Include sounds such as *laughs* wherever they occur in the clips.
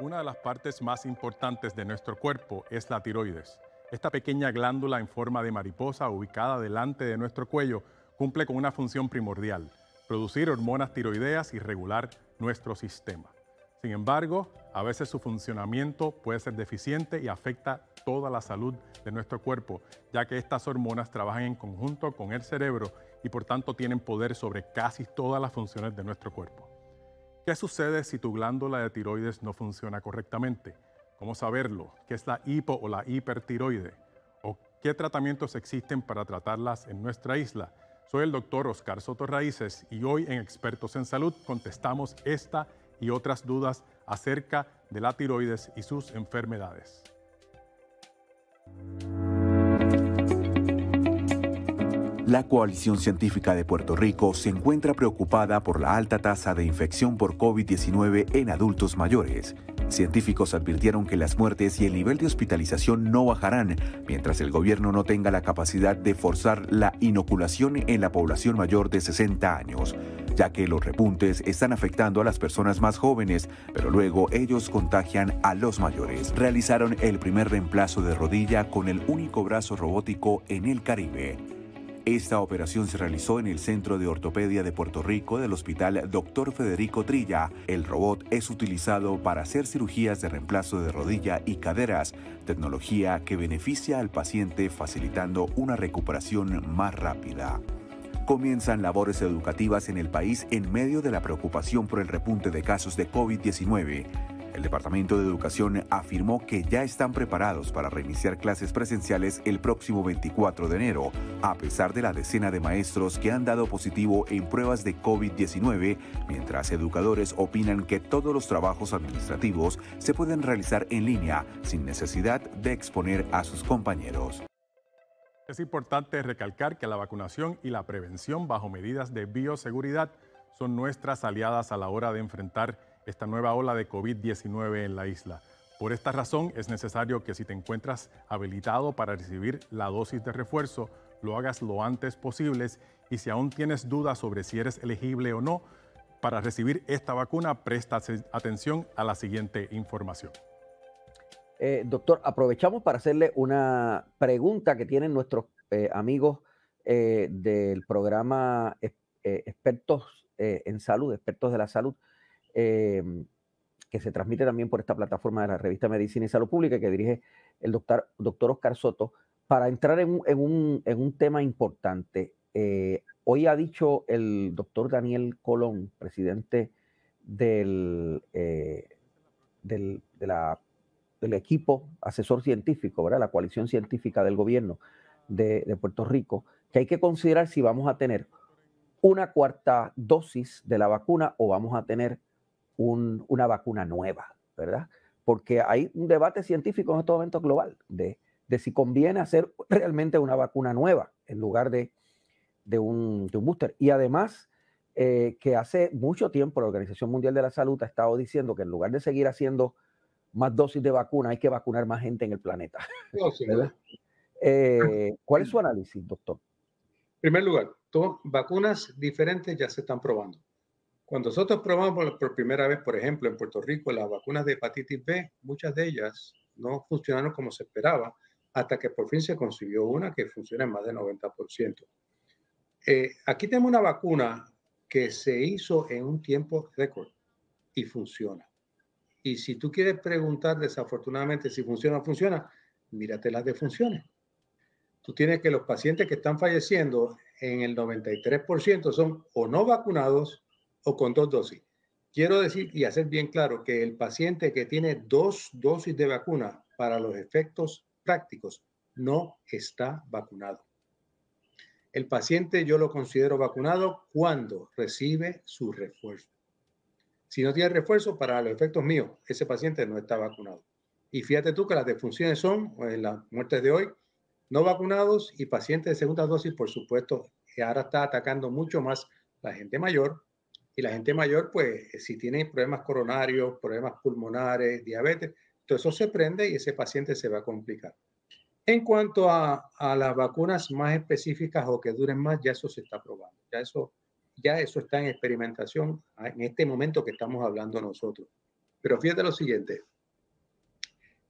Una de las partes más importantes de nuestro cuerpo es la tiroides. Esta pequeña glándula en forma de mariposa ubicada delante de nuestro cuello cumple con una función primordial, producir hormonas tiroideas y regular nuestro sistema. Sin embargo, a veces su funcionamiento puede ser deficiente y afecta toda la salud de nuestro cuerpo, ya que estas hormonas trabajan en conjunto con el cerebro y por tanto tienen poder sobre casi todas las funciones de nuestro cuerpo. ¿Qué sucede si tu glándula de tiroides no funciona correctamente? ¿Cómo saberlo? ¿Qué es la hipo o la hipertiroide? ¿O qué tratamientos existen para tratarlas en nuestra isla? Soy el doctor Oscar Soto Raíces y hoy en Expertos en Salud contestamos esta y otras dudas acerca de la tiroides y sus enfermedades. La coalición científica de Puerto Rico se encuentra preocupada por la alta tasa de infección por COVID-19 en adultos mayores. Científicos advirtieron que las muertes y el nivel de hospitalización no bajarán mientras el gobierno no tenga la capacidad de forzar la inoculación en la población mayor de 60 años, ya que los repuntes están afectando a las personas más jóvenes, pero luego ellos contagian a los mayores. Realizaron el primer reemplazo de rodilla con el único brazo robótico en el Caribe. Esta operación se realizó en el Centro de Ortopedia de Puerto Rico del Hospital Dr. Federico Trilla. El robot es utilizado para hacer cirugías de reemplazo de rodilla y caderas, tecnología que beneficia al paciente facilitando una recuperación más rápida comienzan labores educativas en el país en medio de la preocupación por el repunte de casos de COVID-19. El Departamento de Educación afirmó que ya están preparados para reiniciar clases presenciales el próximo 24 de enero, a pesar de la decena de maestros que han dado positivo en pruebas de COVID-19, mientras educadores opinan que todos los trabajos administrativos se pueden realizar en línea sin necesidad de exponer a sus compañeros. Es importante recalcar que la vacunación y la prevención bajo medidas de bioseguridad son nuestras aliadas a la hora de enfrentar esta nueva ola de COVID-19 en la isla. Por esta razón es necesario que si te encuentras habilitado para recibir la dosis de refuerzo, lo hagas lo antes posible y si aún tienes dudas sobre si eres elegible o no para recibir esta vacuna, presta atención a la siguiente información. Eh, doctor, aprovechamos para hacerle una pregunta que tienen nuestros eh, amigos eh, del programa Expertos en Salud, Expertos de la Salud. Em, que se transmite también por esta plataforma de la revista Medicina y Salud Pública que dirige el doctor, doctor Oscar Soto, para entrar en, un, tema importante. Eh, hoy ha dicho el doctor Daniel Colón, presidente del, eh, del equipo asesor científico, ¿verdad? la coalición científica del gobierno de Puerto Rico, que hay que considerar si vamos a tener una cuarta dosis de la vacuna o vamos a tener una vacuna nueva, ¿verdad? Porque hay un debate científico en este momento global de, si conviene hacer realmente una vacuna nueva en lugar de, un, booster. Y además, eh, que hace mucho tiempo la Organización Mundial de la Salud ha estado diciendo que en lugar de seguir haciendo más dosis de vacuna, hay que vacunar más gente en el planeta. *laughs* Eh, ¿Cuál es su análisis, doctor? En primer lugar, vacunas diferentes ya se están probando. Cuando nosotros probamos por primera vez, por ejemplo, en Puerto Rico, las vacunas de hepatitis B, muchas de ellas no funcionaron como se esperaba, hasta que por fin se consiguió una que funciona en más del 90%. Eh, aquí tenemos una vacuna que se hizo en un tiempo récord y funciona. Y si tú quieres preguntar desafortunadamente si funciona o funciona, mírate las defunciones. Tú tienes que los pacientes que están falleciendo en el 93% son o no vacunados o con dos dosis. Quiero decir y hacer bien claro que el paciente que tiene dos dosis de vacuna para los efectos prácticos no está vacunado. El paciente yo lo considero vacunado cuando recibe su refuerzo. Si no tiene refuerzo, para los efectos míos, ese paciente no está vacunado. Y fíjate tú que las defunciones son, en eh, las muertes de hoy, no vacunados y pacientes de segunda dosis, por supuesto, que ahora está atacando mucho más la gente mayor, y la gente mayor, pues, eh, si tiene problemas coronarios, problemas pulmonares, diabetes, todo eso se prende y ese paciente se va a complicar. En cuanto a, las vacunas más específicas o que duren más, ya eso se está probando. Ya eso, ya eso está en experimentación en este momento que estamos hablando nosotros. Pero fíjate lo siguiente.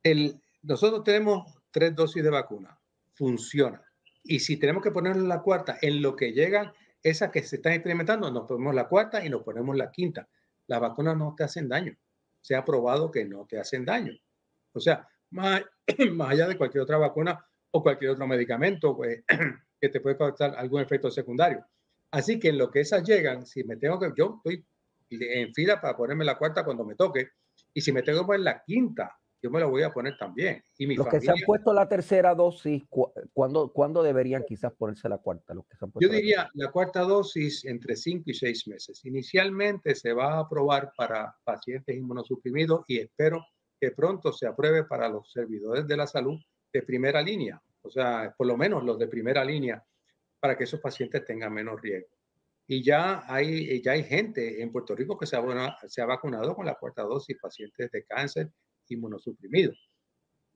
El, nosotros tenemos tres dosis de vacuna. Funciona. Y si tenemos que ponerle la cuarta, en lo que llegan esas que se están experimentando, nos ponemos la cuarta y nos ponemos la quinta. Las vacunas no te hacen daño. Se ha probado que no te hacen daño. O sea, más, *clears throat* más allá de cualquier otra vacuna o cualquier otro medicamento pues, *clears throat* que te puede causar algún efecto secundario. Así que en lo que esas llegan, si me tengo que, yo estoy en fila para ponerme la cuarta cuando me toque, y si me tengo que poner la quinta yo me lo voy a poner también. Y los que se han puesto la tercera dosis, ¿cuándo, ¿cuándo, deberían quizás ponerse la cuarta? Los que yo diría la, cuarta dosis entre cinco y seis meses. Inicialmente se va a aprobar para pacientes inmunosuprimidos y espero que pronto se apruebe para los servidores de la salud de primera línea, o sea, por lo menos los de primera línea, para que esos pacientes tengan menos riesgo. Y ya hay, ya hay gente en Puerto Rico que se se ha vacunado con la cuarta dosis, pacientes de cáncer, inmunosuprimidos.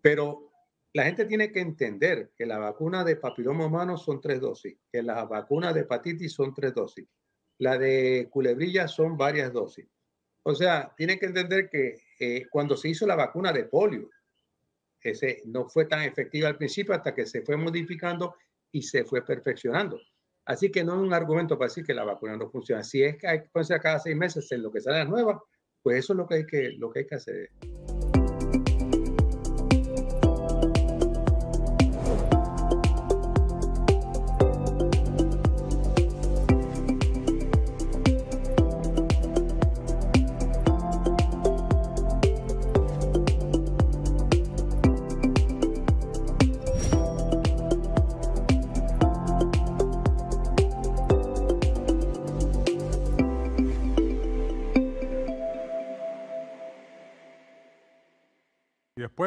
Pero la gente tiene que entender que la vacuna de papiloma humano son tres dosis, que las vacunas de hepatitis son tres dosis, la de culebrilla son varias dosis. O sea, tienen que entender que eh, cuando se hizo la vacuna de polio, ese no fue tan efectiva al principio hasta que se fue modificando y se fue perfeccionando. Así que no es un argumento para decir que la vacuna no funciona. Si es que hay que ponerse cada seis meses en lo que sale la nueva, pues eso es lo que hay que, lo que, hay que hacer.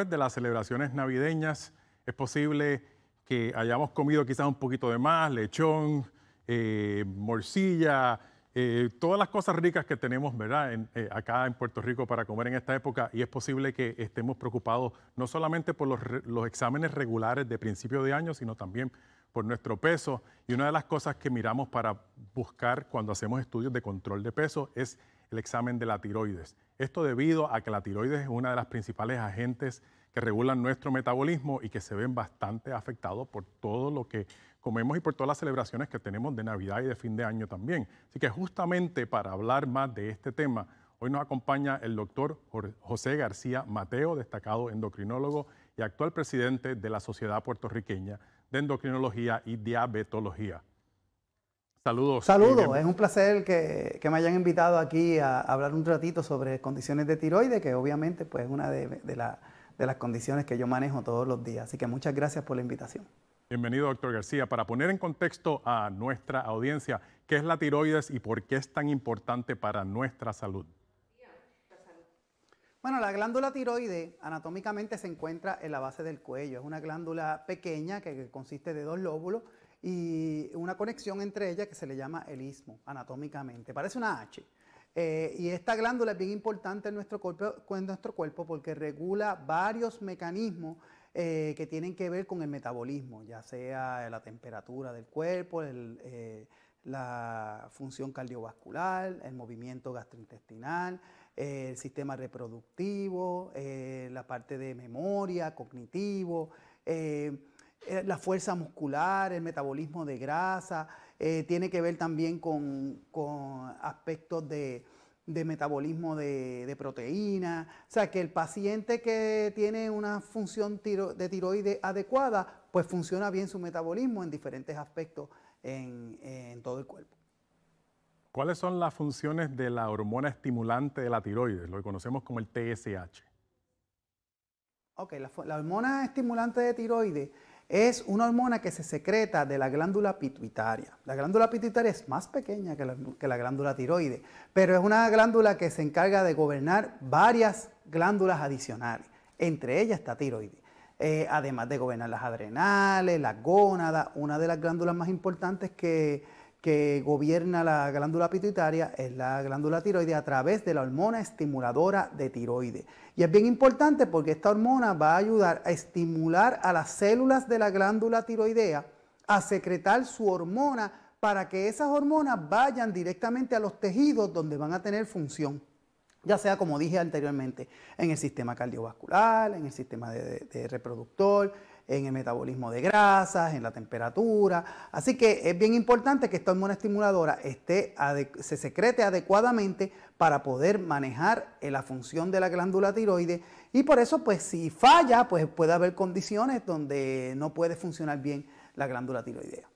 de las celebraciones navideñas es posible que hayamos comido quizás un poquito de más, lechón, eh, morcilla, eh, todas las cosas ricas que tenemos, ¿verdad? Eh, acá en Puerto Rico para comer en esta época y es posible que estemos preocupados no solamente por los exámenes regulares de principio de año, sino también por nuestro peso. Y una de las cosas que miramos para buscar cuando hacemos estudios de control de peso es el examen de la tiroides. Esto debido a que la tiroides es una de las principales agentes que regulan nuestro metabolismo y que se ven bastante afectados por todo lo que comemos y por todas las celebraciones que tenemos de Navidad y de fin de año también. Así que justamente para hablar más de este tema, hoy nos acompaña el doctor José García Mateo, destacado endocrinólogo y actual presidente de la Sociedad Puertorriqueña de Endocrinología y Diabetología. Saludos. Saludos, es un placer que, me hayan invitado aquí a, hablar un ratito sobre condiciones de tiroides, que obviamente pues, es una de, de las condiciones que yo manejo todos los días. Así que muchas gracias por la invitación. Bienvenido, doctor García. Para poner en contexto a nuestra audiencia, ¿qué es la tiroides y por qué es tan importante para nuestra salud? Bueno, la glándula tiroide anatómicamente se encuentra en la base del cuello. Es una glándula pequeña que consiste de dos lóbulos y una conexión entre ellas que se le llama el istmo anatómicamente. Parece una H. Eh, y esta glándula es bien importante en nuestro cuerpo, en nuestro cuerpo porque regula varios mecanismos eh, que tienen que ver con el metabolismo, ya sea la temperatura del cuerpo, eh, la función cardiovascular, el movimiento gastrointestinal, el sistema reproductivo, la parte de memoria, cognitivo. Eh, la fuerza muscular, el metabolismo de grasa, eh, tiene que ver también con, aspectos de, metabolismo de, proteínas proteína. O sea, que el paciente que tiene una función de tiroides adecuada, pues funciona bien su metabolismo en diferentes aspectos en, todo el cuerpo. ¿Cuáles son las funciones de la hormona estimulante de la tiroides, lo que conocemos como el TSH? Ok, la, la hormona estimulante de tiroides es una hormona que se secreta de la glándula pituitaria. La glándula pituitaria es más pequeña que la, glándula tiroide, pero es una glándula que se encarga de gobernar varias glándulas adicionales. Entre ellas está tiroide eh, además de gobernar las adrenales, las gónadas, una de las glándulas más importantes que, que gobierna la glándula pituitaria es la glándula tiroide a través de la hormona estimuladora de tiroide. Y es bien importante porque esta hormona va a ayudar a estimular a las células de la glándula tiroidea a secretar su hormona para que esas hormonas vayan directamente a los tejidos donde van a tener función ya sea como dije anteriormente, en el sistema cardiovascular, en el sistema de reproductor, en el metabolismo de grasas, en la temperatura. Así que es bien importante que esta hormona estimuladora esté se secrete adecuadamente para poder manejar eh, la función de la glándula tiroides y por eso pues si falla pues puede haber condiciones donde no puede funcionar bien la glándula tiroidea.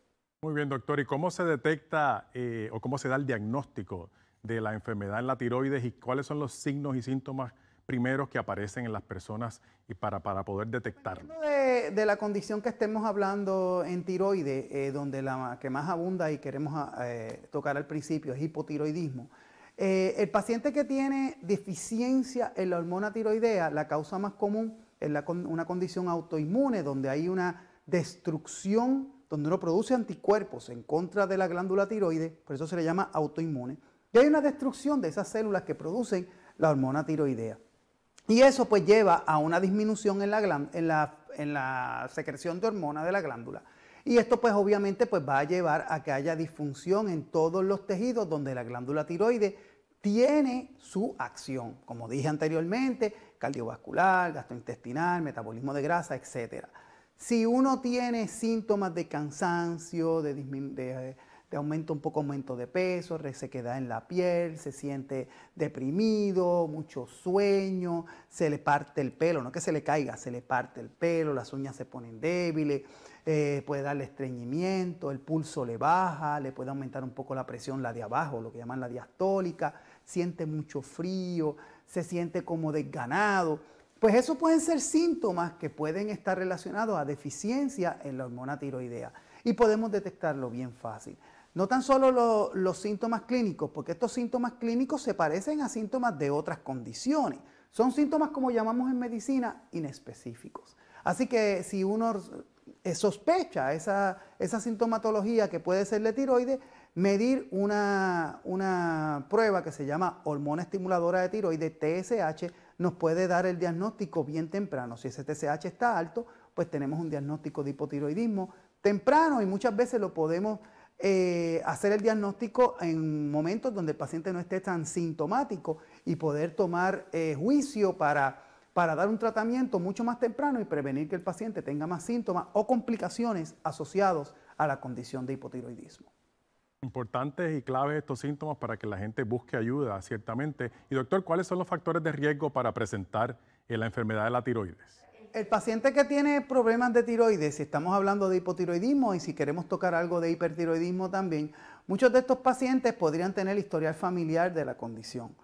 Muy bien, doctor. ¿Y cómo se detecta eh, o cómo se da el diagnóstico de la enfermedad en la tiroides y cuáles son los signos y síntomas primeros que aparecen en las personas y para, poder detectarlo? De, la condición que estemos hablando en tiroides, eh, donde la que más abunda y queremos ah, eh, tocar al principio es hipotiroidismo. Eh, el paciente que tiene deficiencia en la hormona tiroidea, la causa más común es una condición autoinmune, donde hay una destrucción, donde uno produce anticuerpos en contra de la glándula tiroide por eso se le llama autoinmune. Y hay una destrucción de esas células que producen la hormona tiroidea. Y eso pues lleva a una disminución en la, en la, secreción de hormonas de la glándula. Y esto pues obviamente pues va a llevar a que haya disfunción en todos los tejidos donde la glándula tiroide tiene su acción, como dije anteriormente, cardiovascular, gastrointestinal, metabolismo de grasa, etc. Si uno tiene síntomas de cansancio, de, de te aumenta un poco aumento de peso, resequedad en la piel, se siente deprimido, mucho sueño, se le parte el pelo, no que se le caiga, se le parte el pelo, las uñas se ponen débiles, eh, puede darle estreñimiento, el pulso le baja, le puede aumentar un poco la presión, la de abajo, lo que llaman la diastólica, siente mucho frío, se siente como desganado. Pues eso pueden ser síntomas que pueden estar relacionados a deficiencia en la hormona tiroidea y podemos detectarlo bien fácil. No tan solo los síntomas clínicos, porque estos síntomas clínicos se parecen a síntomas de otras condiciones. Son síntomas, como llamamos en medicina, inespecíficos. Así que si uno eh, sospecha esa, sintomatología que puede ser de tiroides, medir una prueba que se llama hormona estimuladora de tiroides, TSH, nos puede dar el diagnóstico bien temprano. Si ese TSH está alto, pues tenemos un diagnóstico de hipotiroidismo temprano y muchas veces lo podemos eh, hacer el diagnóstico en momentos donde el paciente no esté tan sintomático y poder tomar eh, juicio para, dar un tratamiento mucho más temprano y prevenir que el paciente tenga más síntomas o complicaciones asociados a la condición de hipotiroidismo. Importantes y claves estos síntomas para que la gente busque ayuda, ciertamente. Y doctor, ¿cuáles son los factores de riesgo para presentar la enfermedad de la tiroides? el paciente que tiene problemas de tiroides, si estamos hablando de hipotiroidismo y si queremos tocar algo de hipertiroidismo también, muchos de estos pacientes podrían tener historial familiar de la condición.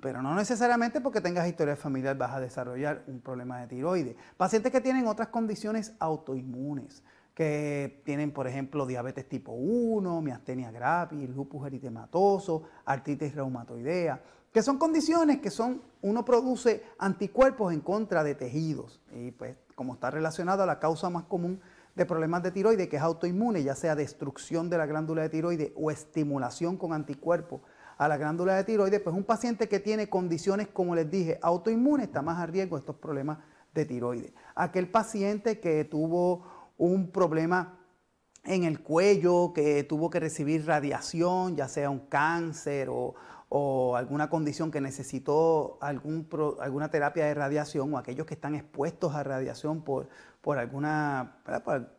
Pero no necesariamente porque tengas historial familiar vas a desarrollar un problema de tiroides. Pacientes que tienen otras condiciones autoinmunes, que tienen, por ejemplo, diabetes tipo 1, miastenia gravis, lupus eritematoso, artritis reumatoidea que son condiciones que son, uno produce anticuerpos en contra de tejidos. Y pues como está relacionado a la causa más común de problemas de tiroides, que es autoinmune, ya sea destrucción de la glándula de tiroides o estimulación con anticuerpos a la glándula de tiroides, pues un paciente que tiene condiciones, como les dije, autoinmune está más a riesgo de estos problemas de tiroides. Aquel paciente que tuvo un problema en el cuello, que tuvo que recibir radiación, ya sea un cáncer o o alguna condición que necesitó algún alguna terapia de radiación o aquellos que están expuestos a radiación por, por alguna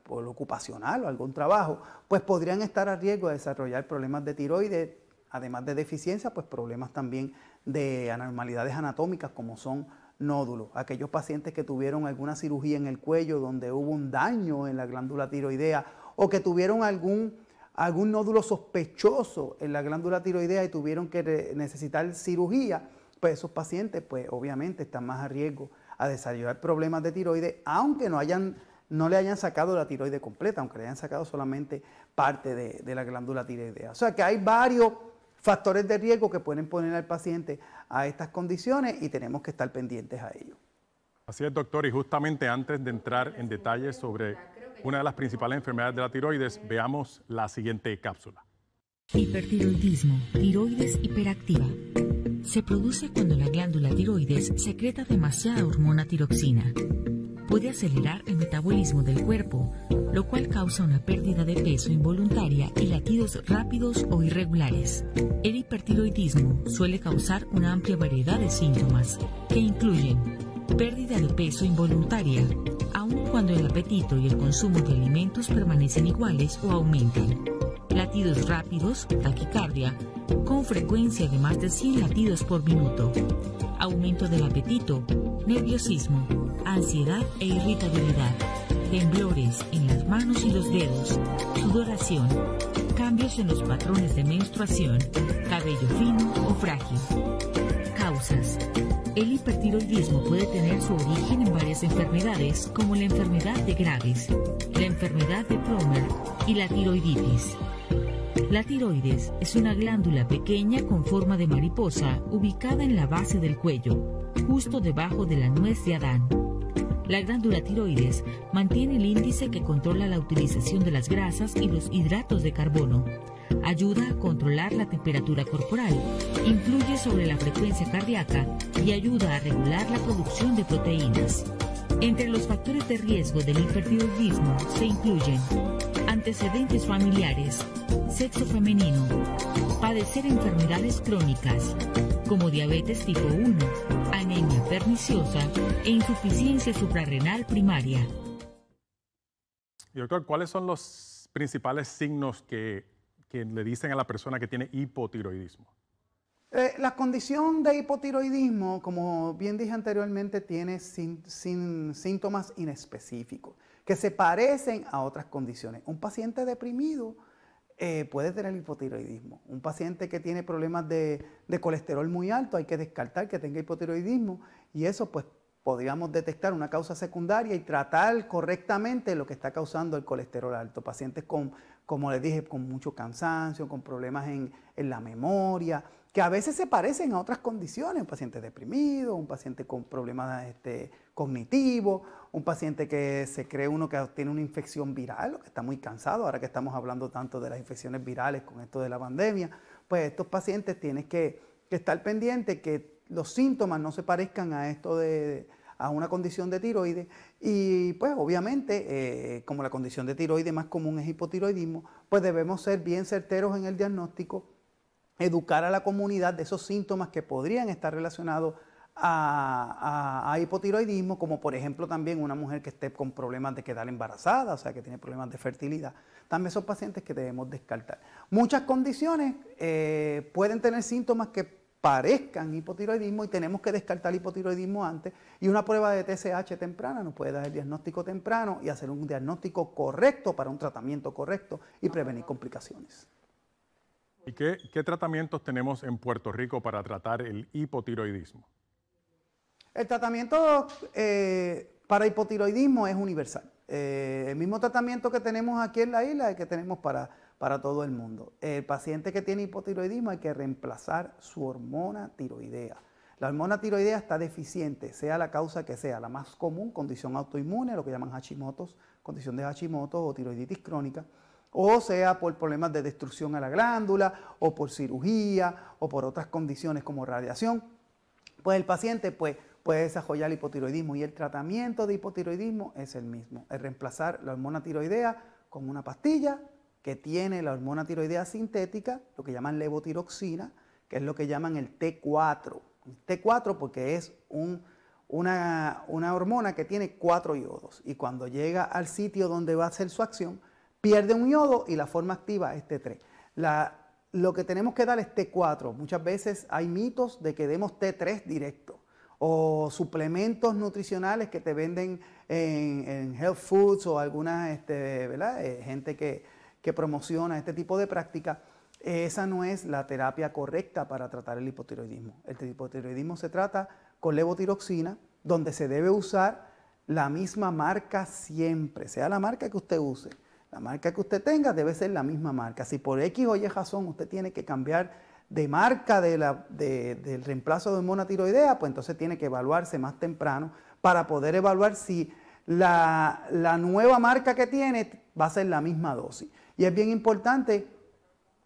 por, ocupacional o algún trabajo, pues podrían estar a riesgo de desarrollar problemas de tiroides, además de deficiencia, pues problemas también de anormalidades anatómicas como son nódulos. Aquellos pacientes que tuvieron alguna cirugía en el cuello donde hubo un daño en la glándula tiroidea o que tuvieron algún algún nódulo sospechoso en la glándula tiroidea y tuvieron que necesitar cirugía, pues esos pacientes, pues obviamente están más a riesgo a desarrollar problemas de tiroides, aunque no hayan no le hayan sacado la tiroide completa, aunque le hayan sacado solamente parte de, de, la glándula tiroidea. O sea que hay varios factores de riesgo que pueden poner al paciente a estas condiciones y tenemos que estar pendientes a ello. Así es, doctor, y justamente antes de entrar en detalles sobre una de las principales enfermedades de la tiroides, veamos la siguiente cápsula. Hipertiroidismo, tiroides hiperactiva. Se produce cuando la glándula tiroides secreta demasiada hormona tiroxina. Puede acelerar el metabolismo del cuerpo, lo cual causa una pérdida de peso involuntaria y latidos rápidos o irregulares. El hipertiroidismo suele causar una amplia variedad de síntomas, que incluyen pérdida de peso involuntaria, aun cuando el apetito y el consumo de alimentos permanecen iguales o aumentan. Latidos rápidos, taquicardia, con frecuencia de más de 100 latidos por minuto. Aumento del apetito, nerviosismo, ansiedad e irritabilidad, temblores en las manos y los dedos, sudoración, cambios en los patrones de menstruación, cabello fino o frágil. Causas el hipertiroidismo puede tener su origen en varias enfermedades, como la enfermedad de Graves, la enfermedad de Promer y la tiroiditis. La tiroides es una glándula pequeña con forma de mariposa ubicada en la base del cuello, justo debajo de la nuez de Adán. La glándula tiroides mantiene el índice que controla la utilización de las grasas y los hidratos de carbono, ayuda a controlar la temperatura corporal, influye sobre la frecuencia cardíaca y ayuda a regular la producción de proteínas. Entre los factores de riesgo del hipertiroidismo se incluyen antecedentes familiares, sexo femenino, padecer enfermedades crónicas como diabetes tipo 1, anemia perniciosa e insuficiencia suprarrenal primaria. doctor, ¿cuáles son los principales signos que le dicen a la persona que tiene hipotiroidismo? Eh, la condición de hipotiroidismo, como bien dije anteriormente, tiene síntomas inespecíficos que se parecen a otras condiciones. Un paciente deprimido eh, puede tener hipotiroidismo. Un paciente que tiene problemas de, de colesterol muy alto, hay que descartar que tenga hipotiroidismo y eso pues podríamos detectar una causa secundaria y tratar correctamente lo que está causando el colesterol alto. Pacientes con, como les dije, con mucho cansancio, con problemas en, la memoria, que a veces se parecen a otras condiciones, un paciente deprimido, un paciente con problemas este, cognitivos, un paciente que se cree uno que tiene una infección viral, que está muy cansado, ahora que estamos hablando tanto de las infecciones virales con esto de la pandemia, pues estos pacientes tienen que, que estar pendientes que los síntomas no se parezcan a esto de, a una condición de tiroides y pues obviamente eh, como la condición de tiroides más común es hipotiroidismo, pues debemos ser bien certeros en el diagnóstico, educar a la comunidad de esos síntomas que podrían estar relacionados a, hipotiroidismo, como por ejemplo también una mujer que esté con problemas de quedar embarazada, o sea, que tiene problemas de fertilidad. También son pacientes que debemos descartar. Muchas condiciones eh, pueden tener síntomas que parezcan hipotiroidismo y tenemos que descartar hipotiroidismo antes y una prueba de TSH temprana nos puede dar el diagnóstico temprano y hacer un diagnóstico correcto para un tratamiento correcto y prevenir complicaciones. ¿Y qué, tratamientos tenemos en Puerto Rico para tratar el hipotiroidismo? El tratamiento eh, para hipotiroidismo es universal. Eh, el mismo tratamiento que tenemos aquí en la isla es que tenemos para para todo el mundo. El paciente que tiene hipotiroidismo hay que reemplazar su hormona tiroidea. La hormona tiroidea está deficiente, sea la causa que sea, la más común, condición autoinmune, lo que llaman Hashimoto, condición de Hashimoto o tiroiditis crónica, o sea por problemas de destrucción a la glándula, o por cirugía, o por otras condiciones como radiación. Pues el paciente pues, puede desarrollar hipotiroidismo y el tratamiento de hipotiroidismo es el mismo, es reemplazar la hormona tiroidea con una pastilla que tiene la hormona tiroidea sintética, lo que llaman levotiroxina, que es lo que llaman el T4. T4 porque es un, una, hormona que tiene cuatro yodos, y cuando llega al sitio donde va a hacer su acción, pierde un yodo y la forma activa es T3. lo que tenemos que dar es T4. Muchas veces hay mitos de que demos T3 directo o suplementos nutricionales que te venden en, health foods o alguna este, eh, gente que, que promociona este tipo de práctica, eh, esa no es la terapia correcta para tratar el hipotiroidismo. El hipotiroidismo se trata con levotiroxina, donde se debe usar la misma marca siempre, sea la marca que usted use. La marca que usted tenga debe ser la misma marca. Si por X o Y razón usted tiene que cambiar de marca de la, del reemplazo de hormona tiroidea, pues entonces tiene que evaluarse más temprano para poder evaluar si la nueva marca que tiene va a ser la misma dosis. Y es bien importante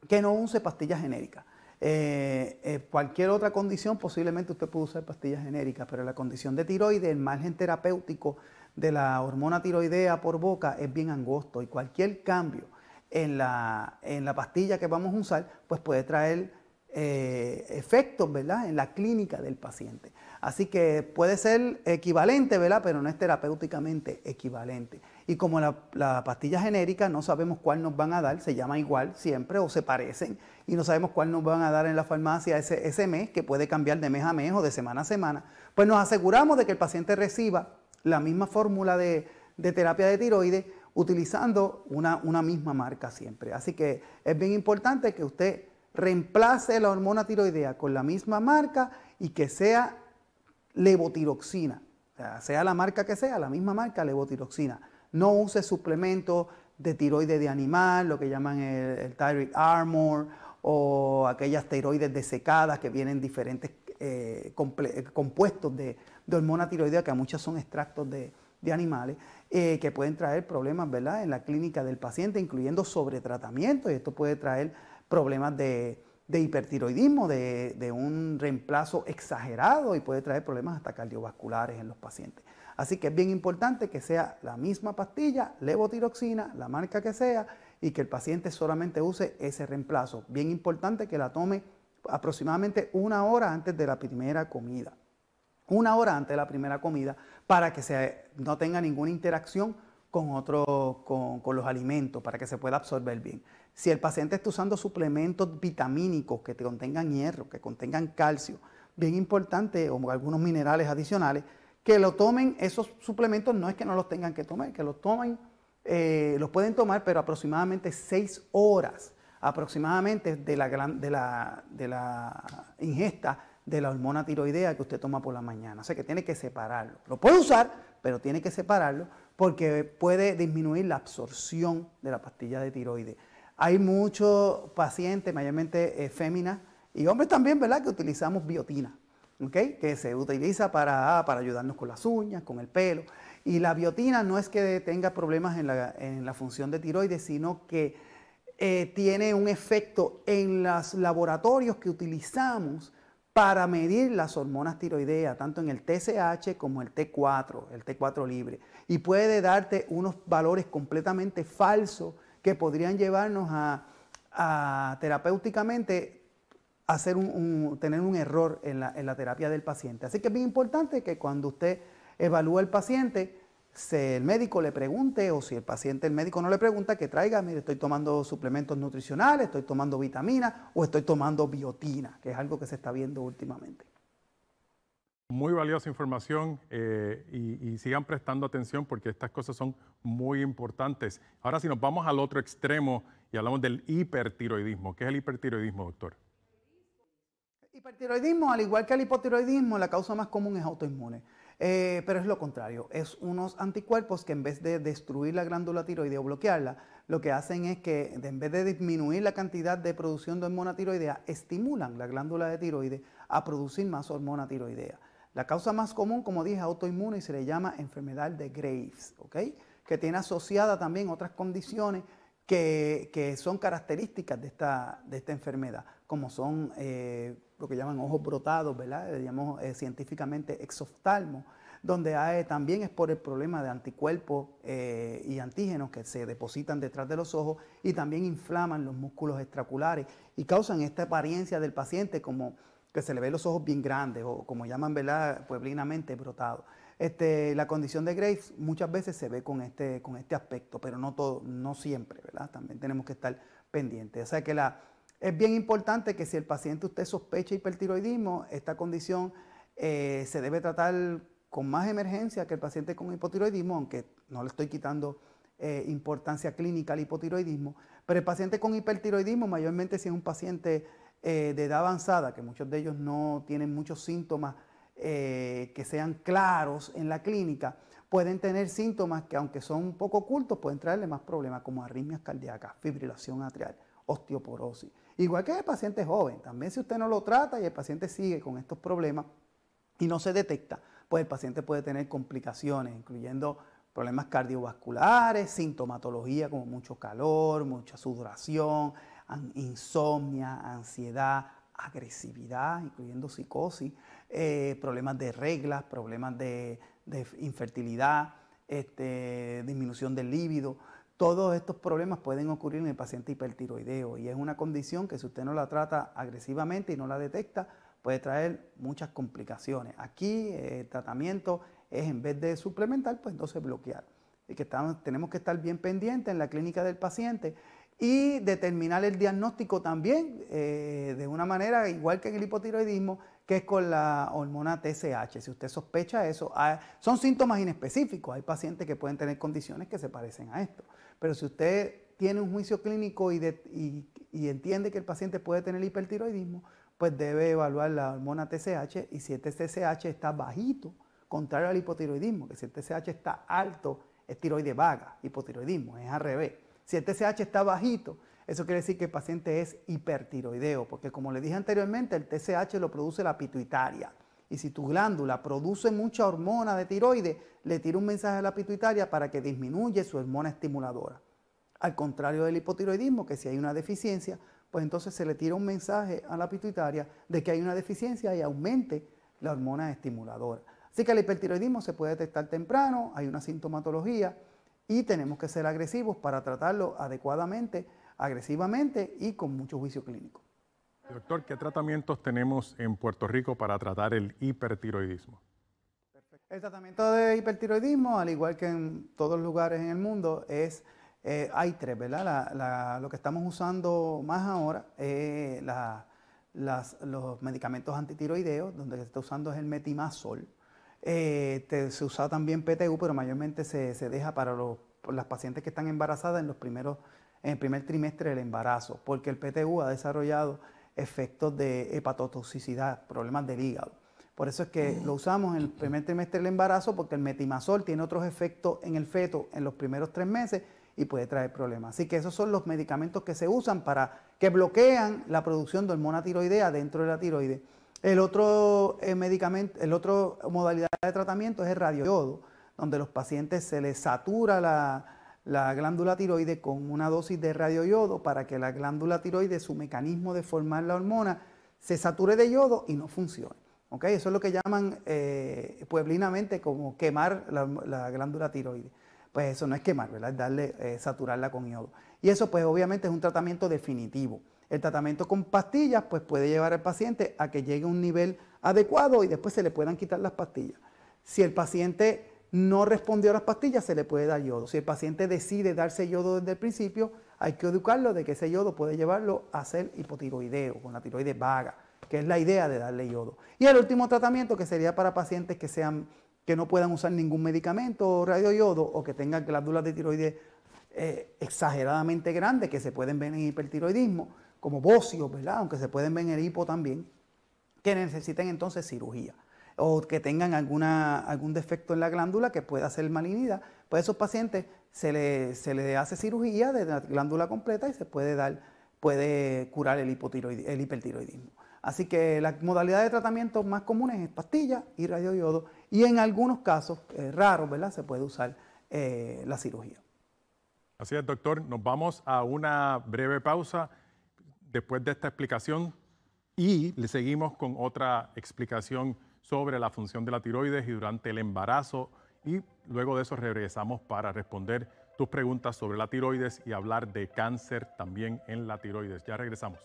que no use pastillas genéricas. Eh, eh, cualquier otra condición, posiblemente usted puede usar pastillas genéricas, pero la condición de tiroides, el margen terapéutico de la hormona tiroidea por boca es bien angosto y cualquier cambio en la, en la pastilla que vamos a usar, pues puede traer eh, efectos ¿verdad? en la clínica del paciente. Así que puede ser equivalente, ¿verdad? pero no es terapéuticamente equivalente. Y como la, pastilla genérica no sabemos cuál nos van a dar, se llama igual siempre o se parecen, y no sabemos cuál nos van a dar en la farmacia ese, mes, que puede cambiar de mes a mes o de semana a semana, pues nos aseguramos de que el paciente reciba la misma fórmula de, terapia de tiroides utilizando una, una misma marca siempre. Así que es bien importante que usted reemplace la hormona tiroidea con la misma marca y que sea levotiroxina. sea, la marca que sea, la misma marca levotiroxina. No use suplementos de tiroides de animal, lo que llaman el, el armor o aquellas tiroides desecadas que vienen diferentes eh, eh, compuestos de, hormona tiroidea, que muchas son extractos de, animales, eh, que pueden traer problemas ¿verdad? en la clínica del paciente, incluyendo sobretratamiento, y esto puede traer problemas de, hipertiroidismo, de, un reemplazo exagerado y puede traer problemas hasta cardiovasculares en los pacientes. Así que es bien importante que sea la misma pastilla, levotiroxina, la marca que sea, y que el paciente solamente use ese reemplazo. Bien importante que la tome aproximadamente una hora antes de la primera comida. Una hora antes de la primera comida para que no tenga ninguna interacción con, con los alimentos, para que se pueda absorber bien. Si el paciente está usando suplementos vitamínicos que contengan hierro, que contengan calcio, bien importante, o algunos minerales adicionales, que lo tomen, esos suplementos no es que no los tengan que tomar, que los tomen, eh, los pueden tomar, pero aproximadamente seis horas aproximadamente de la, de la ingesta de la hormona tiroidea que usted toma por la mañana. O sea que tiene que separarlo. Lo puede usar, pero tiene que separarlo porque puede disminuir la absorción de la pastilla de tiroides. Hay muchos pacientes, mayormente eh, féminas y hombres también, ¿verdad?, que utilizamos biotina, ¿ok? Que se utiliza ah, para, ayudarnos con las uñas, con el pelo. Y la biotina no es que tenga problemas en la, en la función de tiroides, sino que eh, tiene un efecto en los laboratorios que utilizamos para medir las hormonas tiroideas, tanto en el TSH como el T4, el T4 libre. Y puede darte unos valores completamente falsos que podrían llevarnos a, terapéuticamente hacer un, tener un error en la, en la, terapia del paciente. Así que es bien importante que cuando usted evalúe al paciente, si el médico le pregunte o si el paciente, el médico no le pregunta, que traiga, mire, estoy tomando suplementos nutricionales, estoy tomando vitaminas o estoy tomando biotina, que es algo que se está viendo últimamente muy valiosa información eh, y, sigan prestando atención porque estas cosas son muy importantes. Ahora si nos vamos al otro extremo y hablamos del hipertiroidismo. ¿Qué es el hipertiroidismo, doctor? Hipertiroidismo, al igual que el hipotiroidismo, la causa más común es autoinmune. Eh, pero es lo contrario, es unos anticuerpos que en vez de destruir la glándula tiroidea o bloquearla, lo que hacen es que en vez de disminuir la cantidad de producción de hormona tiroidea, estimulan la glándula de tiroides a producir más hormona tiroidea. La causa más común, como dije, autoinmune y se le llama enfermedad de Graves, ¿ok? Que tiene asociada también otras condiciones que, son características de esta, de esta enfermedad, como son eh, lo que llaman ojos brotados, ¿verdad? Le llamamos eh, científicamente exoftalmo, donde también es por el problema de anticuerpos eh, y antígenos que se depositan detrás de los ojos y también inflaman los músculos extraculares y causan esta apariencia del paciente como que se le ve los ojos bien grandes o como llaman ¿verdad? pueblinamente brotado. Este, la condición de Graves muchas veces se ve con este, con este aspecto, pero no, todo, no siempre, ¿verdad? También tenemos que estar pendientes. O sea que la, es bien importante que si el paciente usted sospecha hipertiroidismo, esta condición eh, se debe tratar con más emergencia que el paciente con hipotiroidismo, aunque no le estoy quitando eh, importancia clínica al hipotiroidismo, pero el paciente con hipertiroidismo mayormente si es un paciente eh, de edad avanzada, que muchos de ellos no tienen muchos síntomas eh, que sean claros en la clínica, pueden tener síntomas que aunque son un poco ocultos, pueden traerle más problemas como arritmias cardíacas, fibrilación atrial, osteoporosis. Igual que el paciente joven, también si usted no lo trata y el paciente sigue con estos problemas y no se detecta, pues el paciente puede tener complicaciones, incluyendo problemas cardiovasculares, sintomatología como mucho calor, mucha sudoración, insomnia, ansiedad, agresividad, incluyendo psicosis, eh, problemas de reglas, problemas de, infertilidad, este, disminución del líbido. Todos estos problemas pueden ocurrir en el paciente hipertiroideo y es una condición que si usted no la trata agresivamente y no la detecta, puede traer muchas complicaciones. Aquí eh, el tratamiento es en vez de suplementar, pues entonces bloquear. Y que tenemos que estar bien pendientes en la clínica del paciente y determinar el diagnóstico también eh, de una manera igual que en el hipotiroidismo, que es con la hormona TSH. Si usted sospecha eso, son síntomas inespecíficos. Hay pacientes que pueden tener condiciones que se parecen a esto. Pero si usted tiene un juicio clínico y, y, entiende que el paciente puede tener hipertiroidismo, pues debe evaluar la hormona TSH y si el TSH está bajito, contrario al hipotiroidismo, que si el TSH está alto, es tiroide vaga, hipotiroidismo, es al revés. Si el TSH está bajito, eso quiere decir que el paciente es hipertiroideo, porque como le dije anteriormente, el TSH lo produce la pituitaria. Y si tu glándula produce mucha hormona de tiroides, le tira un mensaje a la pituitaria para que disminuye su hormona estimuladora. Al contrario del hipotiroidismo, que si hay una deficiencia, pues entonces se le tira un mensaje a la pituitaria de que hay una deficiencia y aumente la hormona estimuladora. Así que el hipertiroidismo se puede detectar temprano, hay una sintomatología, y tenemos que ser agresivos para tratarlo adecuadamente, agresivamente y con mucho juicio clínico. Doctor, ¿qué tratamientos tenemos en Puerto Rico para tratar el hipertiroidismo? El tratamiento de hipertiroidismo, al igual que en todos los lugares en el mundo, es eh, hay tres, ¿verdad? lo que estamos usando más ahora es eh, los medicamentos antitiroideos, donde se está usando es el metimazol, eh, se usaba también PTU, pero mayormente se, deja para las pacientes que están embarazadas en, el primer trimestre del embarazo, porque el PTU ha desarrollado efectos de hepatotoxicidad, problemas del hígado. Por eso es que lo usamos en el primer trimestre del embarazo, porque el metimazol tiene otros efectos en el feto en los primeros tres meses y puede traer problemas. Así que esos son los medicamentos que se usan para que bloquean la producción de hormona tiroidea dentro de la tiroides eh, el otro, modalidad de tratamiento es el radioyodo, donde los pacientes se les satura la, glándula tiroide con una dosis de radioyodo para que la glándula tiroide, su mecanismo de formar la hormona, se sature de yodo y no funcione. Eso es lo que llaman eh, pueblinamente como quemar la, glándula tiroide. Pues eso no es quemar, Es darle, eh, saturarla con yodo. Y eso pues obviamente es un tratamiento definitivo. El tratamiento con pastillas pues puede llevar al paciente a que llegue a un nivel adecuado y después se le puedan quitar las pastillas. Si el paciente no respondió a las pastillas, se le puede dar yodo. Si el paciente decide darse yodo desde el principio, hay que educarlo de que ese yodo puede llevarlo a ser hipotiroideo, con la tiroides vaga, que es la idea de darle yodo. Y el último tratamiento que sería para pacientes que, sean, que no puedan usar ningún medicamento o radioyodo o que tengan glándulas de tiroides eh, exageradamente grandes que se pueden ver en hipertiroidismo como bocios, ¿verdad? Aunque se pueden ver en el hipo también, que necesiten entonces cirugía o que tengan alguna, algún defecto en la glándula que pueda ser malignidad. Pues a esos pacientes se le, hace cirugía de la glándula completa y se puede dar, puede curar el, el hipertiroidismo. Así que la modalidad de tratamiento más común es pastilla y radiodiodo y en algunos casos eh, raros, ¿verdad? Se puede usar eh, la cirugía. Así es, doctor. Nos vamos a una breve pausa después de esta explicación y le seguimos con otra explicación sobre la función de la tiroides y durante el embarazo y luego de eso regresamos para responder tus preguntas sobre la tiroides y hablar de cáncer también en la tiroides. Ya regresamos.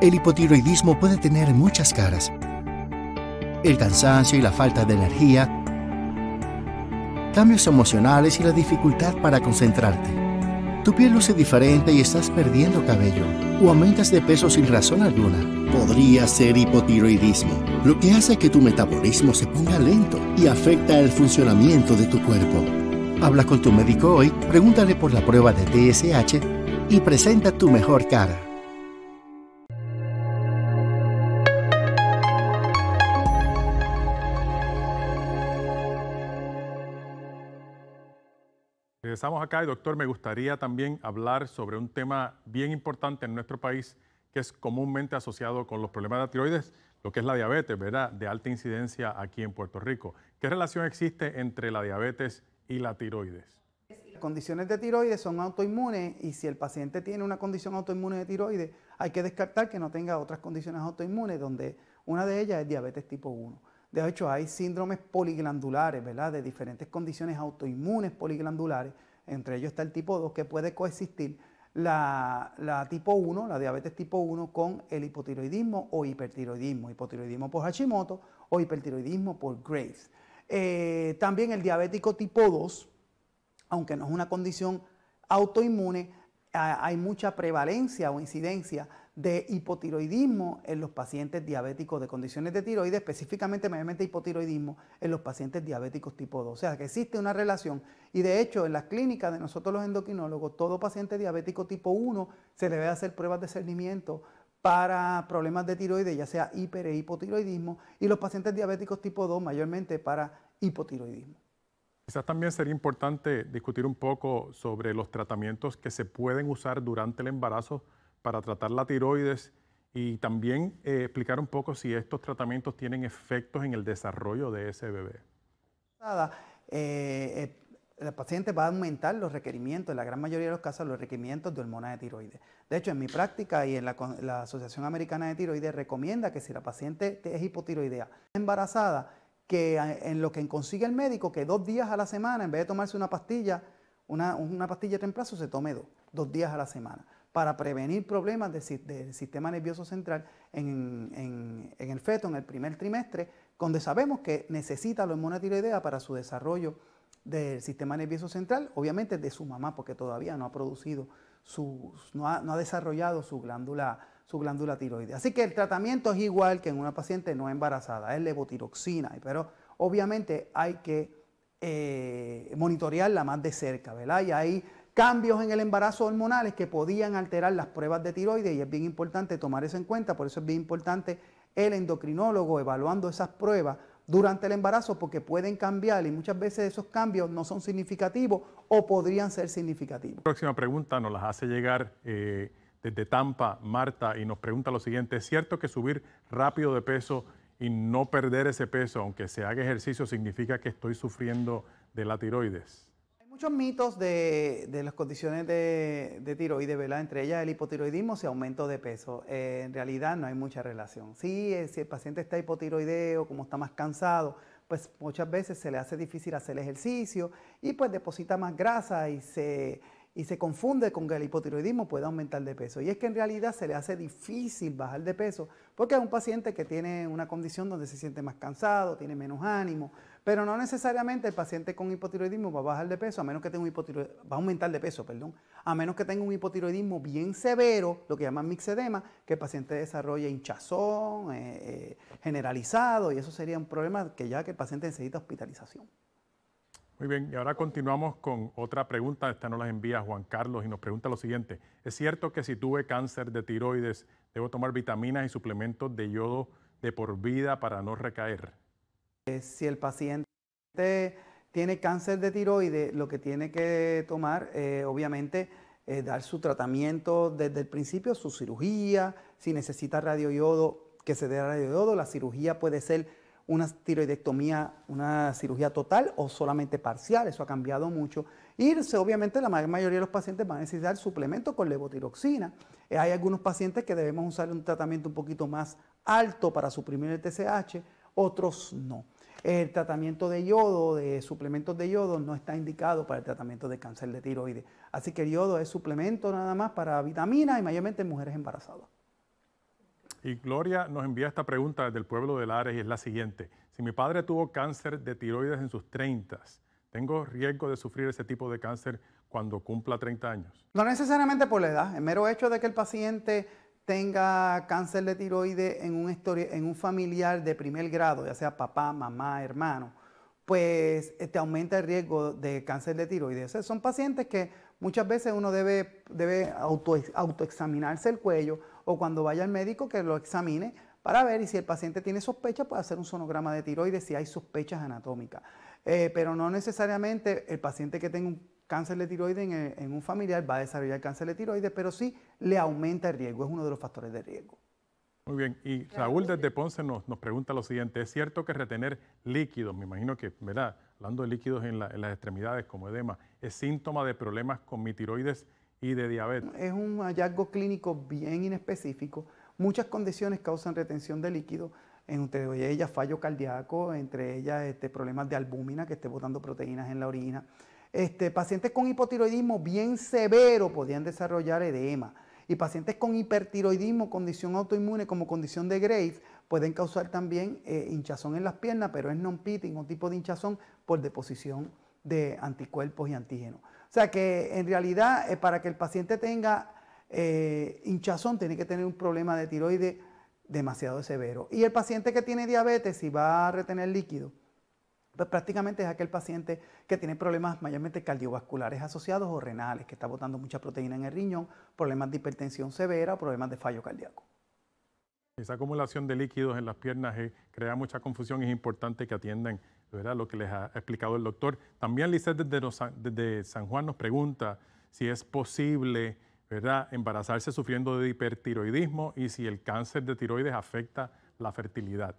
El hipotiroidismo puede tener muchas caras. El cansancio y la falta de energía cambios emocionales y la dificultad para concentrarte. Tu piel luce diferente y estás perdiendo cabello o aumentas de peso sin razón alguna. Podría ser hipotiroidismo, lo que hace que tu metabolismo se ponga lento y afecta el funcionamiento de tu cuerpo. Habla con tu médico hoy, pregúntale por la prueba de TSH y presenta tu mejor cara. Estamos acá, y doctor, me gustaría también hablar sobre un tema bien importante en nuestro país que es comúnmente asociado con los problemas de tiroides, lo que es la diabetes, ¿verdad? De alta incidencia aquí en Puerto Rico. ¿Qué relación existe entre la diabetes y la tiroides? Las condiciones de tiroides son autoinmunes y si el paciente tiene una condición autoinmune de tiroides, hay que descartar que no tenga otras condiciones autoinmunes, donde una de ellas es diabetes tipo 1. De hecho, hay síndromes poliglandulares, ¿verdad? De diferentes condiciones autoinmunes poliglandulares entre ellos está el tipo 2, que puede coexistir la, tipo 1, la diabetes tipo 1, con el hipotiroidismo o hipertiroidismo, hipotiroidismo por Hashimoto o hipertiroidismo por Graves. Eh, también el diabético tipo 2, aunque no es una condición autoinmune, hay mucha prevalencia o incidencia de hipotiroidismo en los pacientes diabéticos de condiciones de tiroides, específicamente mayormente hipotiroidismo en los pacientes diabéticos tipo 2. O sea, que existe una relación y de hecho en las clínicas de nosotros los endocrinólogos, todo paciente diabético tipo 1 se le debe hacer pruebas de cernimiento para problemas de tiroides, ya sea hiper e hipotiroidismo, y los pacientes diabéticos tipo 2 mayormente para hipotiroidismo. Quizás también sería importante discutir un poco sobre los tratamientos que se pueden usar durante el embarazo para tratar la tiroides y también eh, explicar un poco si estos tratamientos tienen efectos en el desarrollo de ese bebé. Eh, eh, el paciente va a aumentar los requerimientos, en la gran mayoría de los casos, los requerimientos de hormona de tiroides. De hecho, en mi práctica y en la, Asociación Americana de Tiroides recomienda que si la paciente es hipotiroidea, embarazada, que en lo que consigue el médico, que dos días a la semana, en vez de tomarse una pastilla, una, una pastilla de reemplazo, se tome dos, dos días a la semana para prevenir problemas del sistema nervioso central en, el feto en el primer trimestre, donde sabemos que necesita la hormona tiroidea para su desarrollo del sistema nervioso central, obviamente de su mamá, porque todavía no ha producido su, no ha, desarrollado su glándula, su glándula tiroidea. Así que el tratamiento es igual que en una paciente no embarazada, es levotiroxina, pero obviamente hay que eh, monitorearla más de cerca, ¿verdad? Y ahí cambios en el embarazo hormonales que podían alterar las pruebas de tiroides y es bien importante tomar eso en cuenta, por eso es bien importante el endocrinólogo evaluando esas pruebas durante el embarazo porque pueden cambiar y muchas veces esos cambios no son significativos o podrían ser significativos. La próxima pregunta nos las hace llegar eh, desde Tampa, Marta, y nos pregunta lo siguiente, ¿es cierto que subir rápido de peso y no perder ese peso, aunque se haga ejercicio, significa que estoy sufriendo de la tiroides? muchos mitos de, de las condiciones de, de, tiroides, ¿verdad? Entre ellas el hipotiroidismo y aumento de peso. Eh, en realidad no hay mucha relación. Eh, si el paciente está hipotiroideo, como está más cansado, pues muchas veces se le hace difícil hacer ejercicio y pues deposita más grasa y se, confunde con que el hipotiroidismo puede aumentar de peso. Y es que en realidad se le hace difícil bajar de peso porque es un paciente que tiene una condición donde se siente más cansado, tiene menos ánimo, pero no necesariamente el paciente con hipotiroidismo va a bajar de peso, a menos que tenga un hipotiroidismo, va a aumentar de peso, perdón, a menos que tenga un hipotiroidismo bien severo, lo que llaman mixedema, que el paciente desarrolle hinchazón eh, eh, generalizado y eso sería un problema que ya que el paciente necesita hospitalización. Muy bien, y ahora continuamos con otra pregunta. Esta nos la envía Juan Carlos y nos pregunta lo siguiente. ¿Es cierto que si tuve cáncer de tiroides, debo tomar vitaminas y suplementos de yodo de por vida para no recaer? Eh, si el paciente tiene cáncer de tiroides, lo que tiene que tomar, eh, obviamente, dar su tratamiento desde el principio, su cirugía, si necesita radioyodo, que se dé radioyodo, la cirugía puede ser una tiroidectomía, una cirugía total o solamente parcial, eso ha cambiado mucho. Y obviamente la mayoría de los pacientes van a necesitar suplementos con levotiroxina. Eh, hay algunos pacientes que debemos usar un tratamiento un poquito más alto para suprimir el TSH, otros no. El tratamiento de yodo, de suplementos de yodo, no está indicado para el tratamiento de cáncer de tiroides. Así que el yodo es suplemento nada más para vitaminas y mayormente en mujeres embarazadas. Y Gloria nos envía esta pregunta desde el pueblo de Lares y es la siguiente. Si mi padre tuvo cáncer de tiroides en sus 30, ¿tengo riesgo de sufrir ese tipo de cáncer cuando cumpla 30 años? No necesariamente por la edad. El mero hecho de que el paciente tenga cáncer de tiroides en un, en un familiar de primer grado, ya sea papá, mamá, hermano, pues eh, te aumenta el riesgo de cáncer de tiroides. son pacientes que muchas veces uno debe, debe auto, autoexaminarse el cuello o cuando vaya al médico que lo examine para ver y si el paciente tiene sospecha puede hacer un sonograma de tiroides si hay sospechas anatómicas. Eh, pero no necesariamente el paciente que tenga un cáncer de tiroides eh, en, un familiar va a desarrollar cáncer de tiroides, pero sí le aumenta el riesgo, es uno de los factores de riesgo. Muy bien, y Raúl desde Ponce nos, nos pregunta lo siguiente, ¿es cierto que retener líquidos, me imagino que, ¿verdad? Hablando de líquidos en, las extremidades como edema, es síntoma de problemas con mi tiroides y de diabetes. Es un hallazgo clínico bien inespecífico. Muchas condiciones causan retención de líquidos, entre ellas fallo cardíaco, entre ellas este, problemas de albúmina, que esté botando proteínas en la orina, este, pacientes con hipotiroidismo bien severo podían desarrollar edema. Y pacientes con hipertiroidismo, condición autoinmune como condición de Graves, pueden causar también eh, hinchazón en las piernas, pero es non-pitting, un tipo de hinchazón por deposición de anticuerpos y antígenos. O sea que en realidad eh, para que el paciente tenga eh, hinchazón tiene que tener un problema de tiroides demasiado severo. Y el paciente que tiene diabetes, si va a retener líquido, prácticamente es aquel paciente que tiene problemas mayormente cardiovasculares asociados o renales, que está botando mucha proteína en el riñón, problemas de hipertensión severa problemas de fallo cardíaco. Esa acumulación de líquidos en las piernas eh, crea mucha confusión y es importante que atiendan lo que les ha explicado el doctor. También licet desde, San Juan nos pregunta si es posible ¿verdad? embarazarse sufriendo de hipertiroidismo y si el cáncer de tiroides afecta la fertilidad.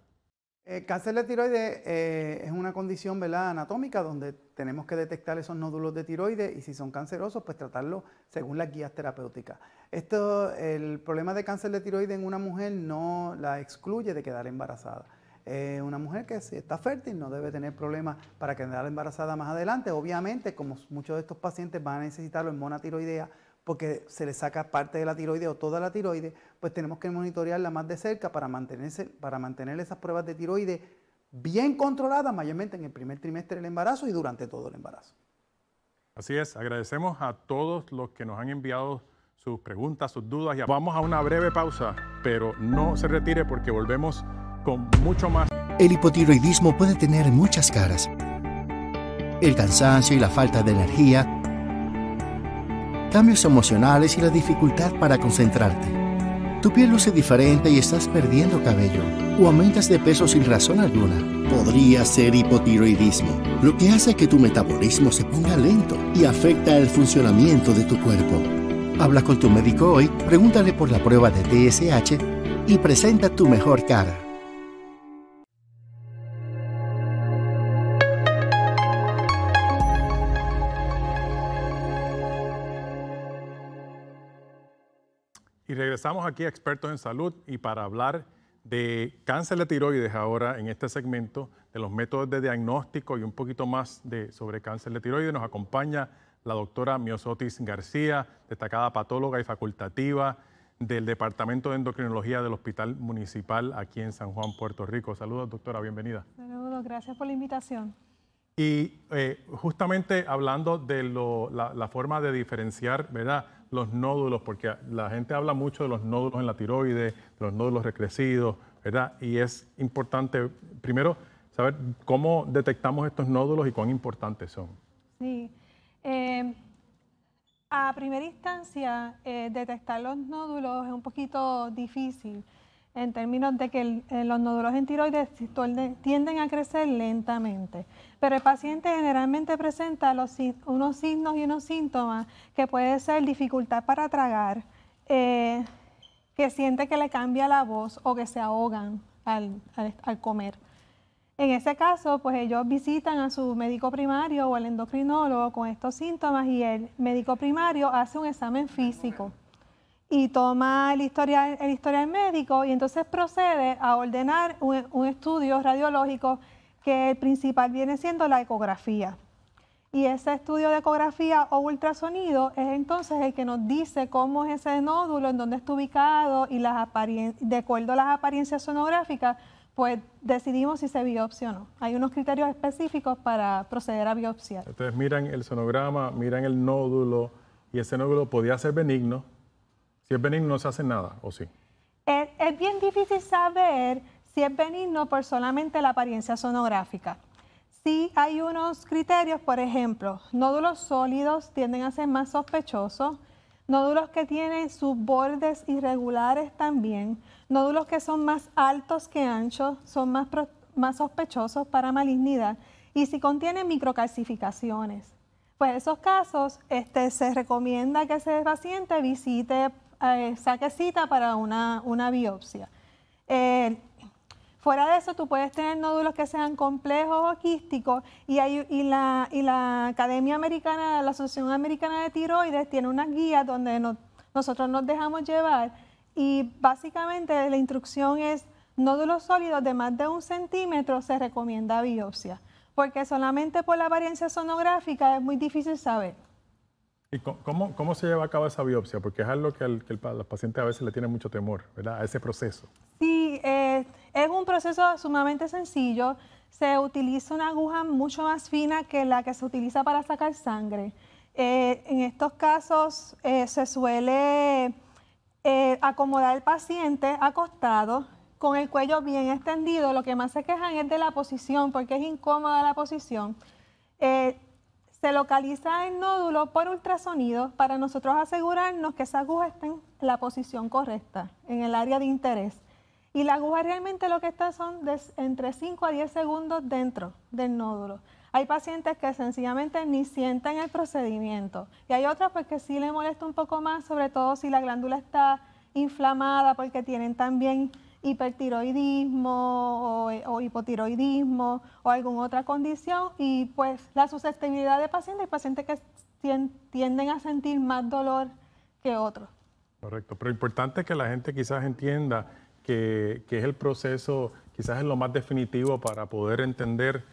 El eh, cáncer de tiroides eh, es una condición anatómica donde tenemos que detectar esos nódulos de tiroides y si son cancerosos, pues tratarlos según las guías terapéuticas. Esto, el problema de cáncer de tiroides en una mujer no la excluye de quedar embarazada. Eh, una mujer que está fértil no debe tener problemas para quedar embarazada más adelante. Obviamente, como muchos de estos pacientes van a necesitar hormona tiroidea porque se le saca parte de la tiroide o toda la tiroide, pues tenemos que monitorearla más de cerca para, mantenerse, para mantener esas pruebas de tiroide bien controladas, mayormente en el primer trimestre del embarazo y durante todo el embarazo. Así es, agradecemos a todos los que nos han enviado sus preguntas, sus dudas. Y vamos a una breve pausa, pero no se retire porque volvemos con mucho más. El hipotiroidismo puede tener muchas caras. El cansancio y la falta de energía cambios emocionales y la dificultad para concentrarte. Tu piel luce diferente y estás perdiendo cabello o aumentas de peso sin razón alguna. Podría ser hipotiroidismo, lo que hace que tu metabolismo se ponga lento y afecta el funcionamiento de tu cuerpo. Habla con tu médico hoy, pregúntale por la prueba de TSH y presenta tu mejor cara. Estamos aquí Expertos en Salud y para hablar de cáncer de tiroides ahora en este segmento de los métodos de diagnóstico y un poquito más de, sobre cáncer de tiroides nos acompaña la doctora Miosotis García, destacada patóloga y facultativa del Departamento de Endocrinología del Hospital Municipal aquí en San Juan, Puerto Rico. Saludos, doctora, bienvenida. Saludos, gracias por la invitación. Y eh, justamente hablando de la forma de diferenciar, ¿verdad? los nódulos, porque la gente habla mucho de los nódulos en la tiroides, de los nódulos recrecidos, ¿verdad? Y es importante, primero, saber cómo detectamos estos nódulos y cuán importantes son. Sí. Eh, a primera instancia, eh, detectar los nódulos es un poquito difícil en términos de que eh, los nódulos en tiroides eh, tienden a crecer lentamente. Pero el paciente generalmente presenta unos signos y unos síntomas que puede ser dificultad para tragar, eh, que siente que le cambia la voz o que se ahogan al comer. En ese caso, pues ellos visitan a su médico primario o al endocrinólogo con estos síntomas y el médico primario hace un examen físico y toma el historial, el historial médico y entonces procede a ordenar un, estudio radiológico que el principal viene siendo la ecografía. Y ese estudio de ecografía o ultrasonido es entonces el que nos dice cómo es ese nódulo, en dónde está ubicado y las de acuerdo a las apariencias sonográficas, pues decidimos si se biopsia o no. Hay unos criterios específicos para proceder a biopsia. Ustedes miran el sonograma, miran el nódulo y ese nódulo podía ser benigno, si es benigno, no se hace nada, ¿o sí? Es, bien difícil saber si es benigno por solamente la apariencia sonográfica. Sí hay unos criterios, por ejemplo, nódulos sólidos tienden a ser más sospechosos, nódulos que tienen sus bordes irregulares también, nódulos que son más altos que anchos son más, más sospechosos para malignidad y si contienen microcalcificaciones. Pues en esos casos este, se recomienda que ese paciente visite saquecita eh, saque para una, biopsia. Eh, fuera de eso, tú puedes tener nódulos que sean complejos o quísticos y, la, Academia Americana, la Asociación Americana de Tiroides tiene unas guías donde nosotros nos dejamos llevar y básicamente la instrucción es nódulos sólidos de más de un centímetro se recomienda biopsia, porque solamente por la apariencia sonográfica es muy difícil saber. ¿Y cómo, se lleva a cabo esa biopsia? Porque es algo que, el, los pacientes a veces le tienen mucho temor, ¿verdad? A ese proceso. Sí, eh, es un proceso sumamente sencillo. Se utiliza una aguja mucho más fina que la que se utiliza para sacar sangre. Eh, en estos casos eh, se suele acomodar al paciente acostado con el cuello bien extendido. Lo que más se quejan es de la posición, porque es incómoda la posición se localiza el nódulo por ultrasonido para nosotros asegurarnos que esa aguja está en la posición correcta, en el área de interés. Y la aguja realmente lo que está son entre 5 a 10 segundos dentro del nódulo. Hay pacientes que sencillamente ni sienten el procedimiento y hay otros porque que sí le molesta un poco más, sobre todo si la glándula está inflamada porque tienen también hipertiroidismo o, hipotiroidismo o alguna otra condición y pues la susceptibilidad de pacientes, pacientes que tienden a sentir más dolor que otros. Correcto, pero importante es que la gente quizás entienda que, es el proceso, quizás es lo más definitivo para poder entender,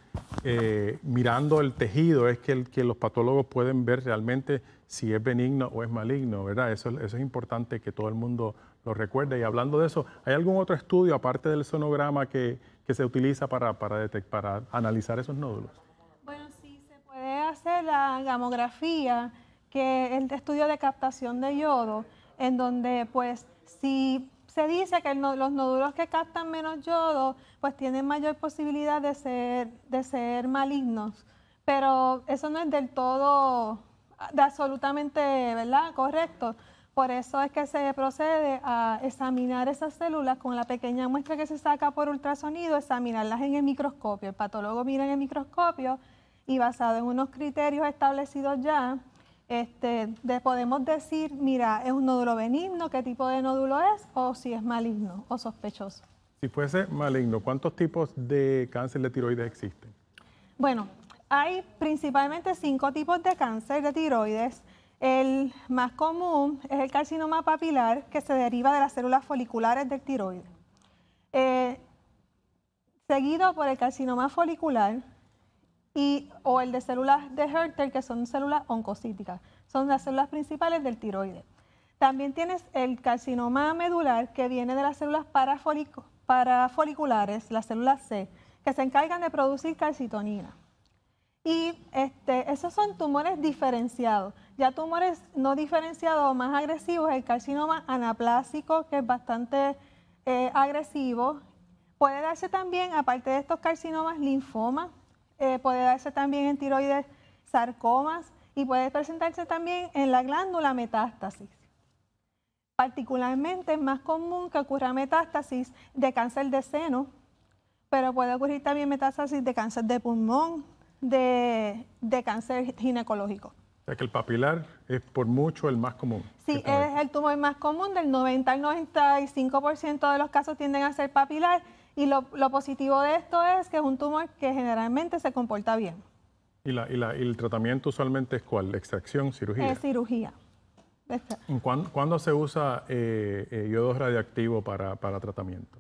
eh, mirando el tejido, es que, el, que los patólogos pueden ver realmente si es benigno o es maligno, ¿verdad? Eso, eso es importante que todo el mundo lo recuerde. Y hablando de eso, ¿hay algún otro estudio aparte del sonograma que, se utiliza para, para, analizar esos nódulos? Bueno, sí, se puede hacer la gamografía, que es el estudio de captación de yodo, en donde pues si se dice que los nódulos que captan menos yodo, pues tienen mayor posibilidad de ser, de ser malignos. Pero eso no es del todo, de absolutamente, ¿verdad? Correcto por eso es que se procede a examinar esas células con la pequeña muestra que se saca por ultrasonido, examinarlas en el microscopio. El patólogo mira en el microscopio y basado en unos criterios establecidos ya, este, podemos decir, mira, es un nódulo benigno, qué tipo de nódulo es, o si es maligno o sospechoso. Si fuese maligno, ¿cuántos tipos de cáncer de tiroides existen? Bueno, hay principalmente cinco tipos de cáncer de tiroides. El más común es el carcinoma papilar que se deriva de las células foliculares del tiroides. Eh, seguido por el carcinoma folicular y, o el de células de Herter, que son células oncocíticas, son las células principales del tiroides. También tienes el carcinoma medular que viene de las células parafoliculares, las células C, que se encargan de producir calcitonina. Y este, esos son tumores diferenciados. Ya tumores no diferenciados o más agresivos, el carcinoma anaplásico, que es bastante eh, agresivo. Puede darse también, aparte de estos carcinomas, linfoma, eh, puede darse también en tiroides sarcomas y puede presentarse también en la glándula metástasis. Particularmente es más común que ocurra metástasis de cáncer de seno, pero puede ocurrir también metástasis de cáncer de pulmón, de cáncer ginecológico. O sea que el papilar es por mucho el más común. Sí, es el tumor más común, del 90 al 95% de los casos tienden a ser papilar y lo, positivo de esto es que es un tumor que generalmente se comporta bien. ¿Y, el tratamiento usualmente es cuál? ¿Extracción, cirugía? Es cirugía. Este. ¿Cuándo, se usa eh, eh, yodo radiactivo para, para tratamiento?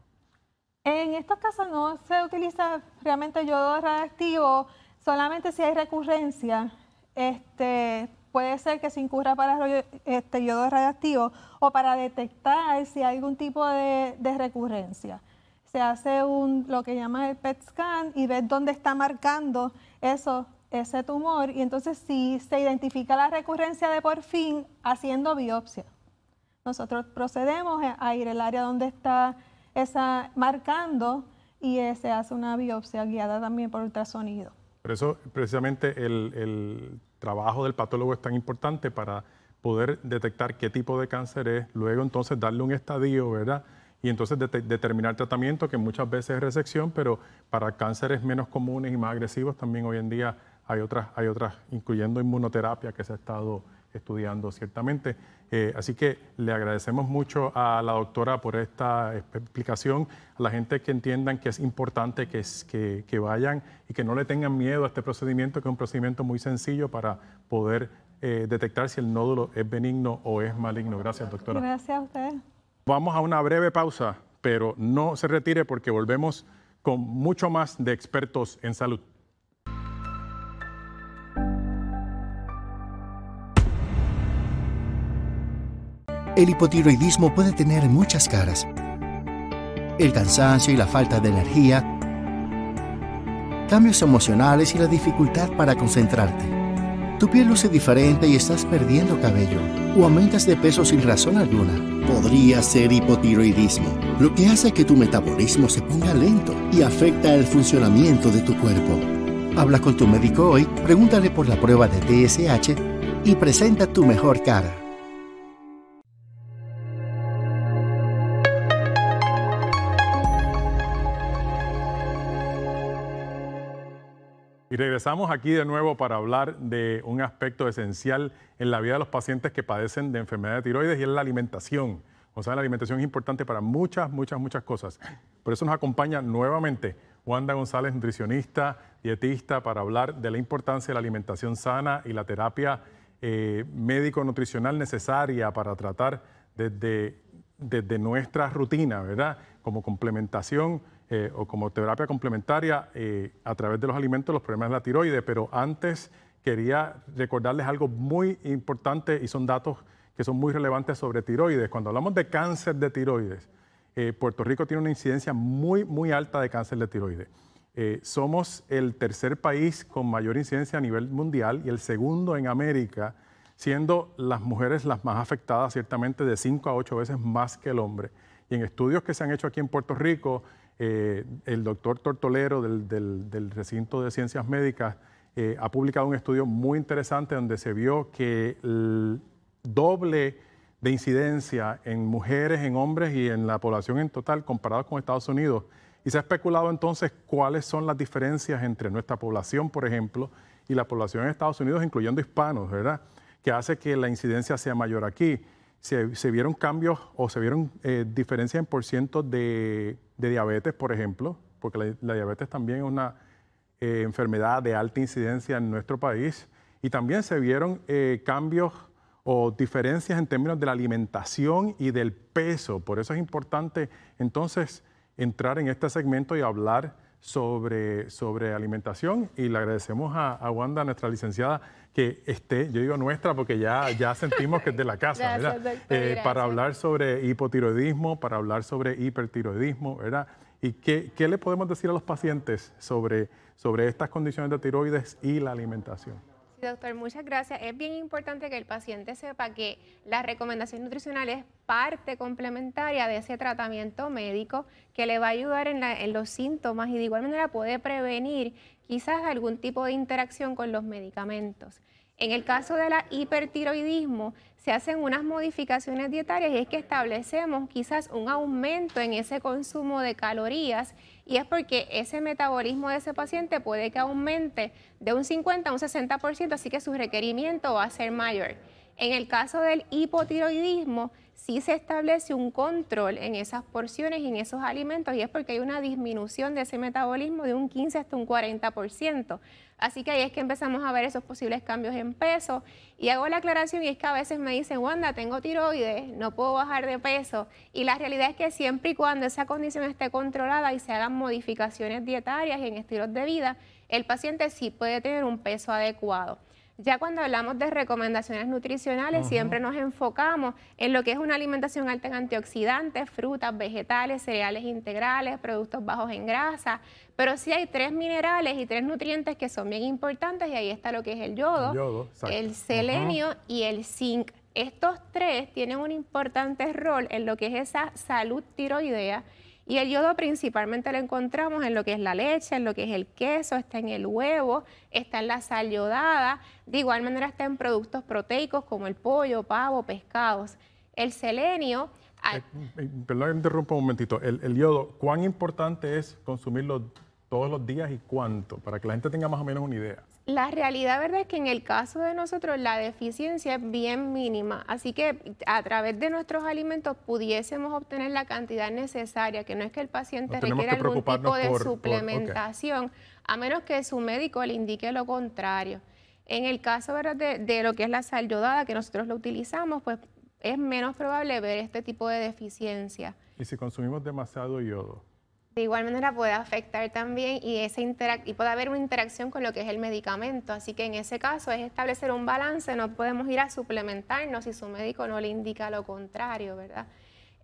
En estos casos no se utiliza realmente yodo radiactivo, solamente si hay recurrencia este, puede ser que se incurra para rollo, este, yodo radioactivo o para detectar si hay algún tipo de, recurrencia. Se hace un, lo que llama el PET scan y ves dónde está marcando eso, ese tumor y entonces si se identifica la recurrencia de por fin haciendo biopsia. Nosotros procedemos a ir al área donde está esa marcando y eh, se hace una biopsia guiada también por ultrasonido. Por eso precisamente el trabajo del patólogo es tan importante para poder detectar qué tipo de cáncer es, luego entonces darle un estadio, ¿verdad? Y entonces determinar tratamiento, que muchas veces es resección, pero para cánceres menos comunes y más agresivos también hoy en día hay otras, hay otras incluyendo inmunoterapia que se ha estado estudiando, ciertamente. Eh, así que le agradecemos mucho a la doctora por esta explicación, a la gente que entiendan que es importante que, que vayan y que no le tengan miedo a este procedimiento, que es un procedimiento muy sencillo para poder eh, detectar si el nódulo es benigno o es maligno. Gracias, doctora. Gracias a ustedes. Vamos a una breve pausa, pero no se retire porque volvemos con mucho más de expertos en salud. El hipotiroidismo puede tener muchas caras. El cansancio y la falta de energía, cambios emocionales y la dificultad para concentrarte. Tu piel luce diferente y estás perdiendo cabello o aumentas de peso sin razón alguna. Podría ser hipotiroidismo, lo que hace que tu metabolismo se ponga lento y afecta el funcionamiento de tu cuerpo. Habla con tu médico hoy, pregúntale por la prueba de TSH y presenta tu mejor cara. Y regresamos aquí de nuevo para hablar de un aspecto esencial en la vida de los pacientes que padecen de enfermedad de tiroides y es la alimentación. O sea, la alimentación es importante para muchas, muchas, muchas cosas. Por eso nos acompaña nuevamente Wanda González, nutricionista, dietista, para hablar de la importancia de la alimentación sana y la terapia eh, médico-nutricional necesaria para tratar desde, desde nuestra rutina, ¿verdad? Como complementación eh, o como terapia complementaria eh, a través de los alimentos los problemas de la tiroides, pero antes quería recordarles algo muy importante y son datos que son muy relevantes sobre tiroides. Cuando hablamos de cáncer de tiroides, eh, Puerto Rico tiene una incidencia muy, muy alta de cáncer de tiroides. somos el tercer país con mayor incidencia a nivel mundial y el segundo en América, siendo las mujeres las más afectadas, ciertamente de 5 a 8 veces más que el hombre. Y en estudios que se han hecho aquí en Puerto Rico, eh, el doctor Tortolero del, recinto de ciencias médicas eh, ha publicado un estudio muy interesante donde se vio que el doble de incidencia en mujeres, en hombres y en la población en total comparado con Estados Unidos. Y se ha especulado entonces cuáles son las diferencias entre nuestra población, por ejemplo, y la población en Estados Unidos, incluyendo hispanos, ¿verdad? Que hace que la incidencia sea mayor aquí se, vieron cambios o se vieron eh, diferencias en por de, diabetes, por ejemplo, porque la, diabetes también es una eh, enfermedad de alta incidencia en nuestro país. Y también se vieron eh, cambios o diferencias en términos de la alimentación y del peso. Por eso es importante entonces entrar en este segmento y hablar sobre, sobre alimentación y le agradecemos a, Wanda, nuestra licenciada, que esté, yo digo nuestra porque ya, ya sentimos que es de la casa, *laughs* ¿verdad? Eh, para hablar sobre hipotiroidismo, para hablar sobre hipertiroidismo, ¿verdad? ¿Y qué, qué le podemos decir a los pacientes sobre, sobre estas condiciones de tiroides y la alimentación? doctor, muchas gracias. Es bien importante que el paciente sepa que la recomendación nutricional es parte complementaria de ese tratamiento médico que le va a ayudar en, los síntomas y de igual manera puede prevenir quizás algún tipo de interacción con los medicamentos. En el caso del hipertiroidismo, se hacen unas modificaciones dietarias y es que establecemos quizás un aumento en ese consumo de calorías y es porque ese metabolismo de ese paciente puede que aumente de un 50 a un 60%, así que su requerimiento va a ser mayor. En el caso del hipotiroidismo, sí se establece un control en esas porciones y en esos alimentos y es porque hay una disminución de ese metabolismo de un 15 hasta un 40%. Así que ahí es que empezamos a ver esos posibles cambios en peso. Y hago la aclaración y es que a veces me dicen, Wanda, tengo tiroides, no puedo bajar de peso. Y la realidad es que siempre y cuando esa condición esté controlada y se hagan modificaciones dietarias y en estilos de vida, el paciente sí puede tener un peso adecuado. Ya cuando hablamos de recomendaciones nutricionales, siempre nos enfocamos en lo que es una alimentación alta en antioxidantes, frutas, vegetales, cereales integrales, productos bajos en grasa, pero sí hay tres minerales y tres nutrientes que son bien importantes y ahí está lo que es el yodo, el, selenio y el zinc. Estos tres tienen un importante rol en lo que es esa salud tiroidea y el yodo principalmente lo encontramos en lo que es la leche, en lo que es el queso, está en el huevo, está en la sal yodada, de igual manera está en productos proteicos como el pollo, pavo, pescados. El selenio... Ah, eh, eh, perdón interrumpo un momentito. El, el yodo, ¿cuán importante es consumirlo todos los días y cuánto? Para que la gente tenga más o menos una idea. La realidad, ¿verdad? Es que en el caso de nosotros la deficiencia es bien mínima, así que a través de nuestros alimentos pudiésemos obtener la cantidad necesaria, que no es que el paciente requiera algún tipo de suplementación, a menos que su médico le indique lo contrario. En el caso De, de lo que es la sal yodada, que nosotros lo utilizamos, pues es menos probable ver este tipo de deficiencia. ¿Y si consumimos demasiado yodo? De igual manera puede afectar también y, y puede haber una interacción con lo que es el medicamento. Así que en ese caso es establecer un balance, no podemos ir a suplementarnos si su médico no le indica lo contrario, ¿verdad?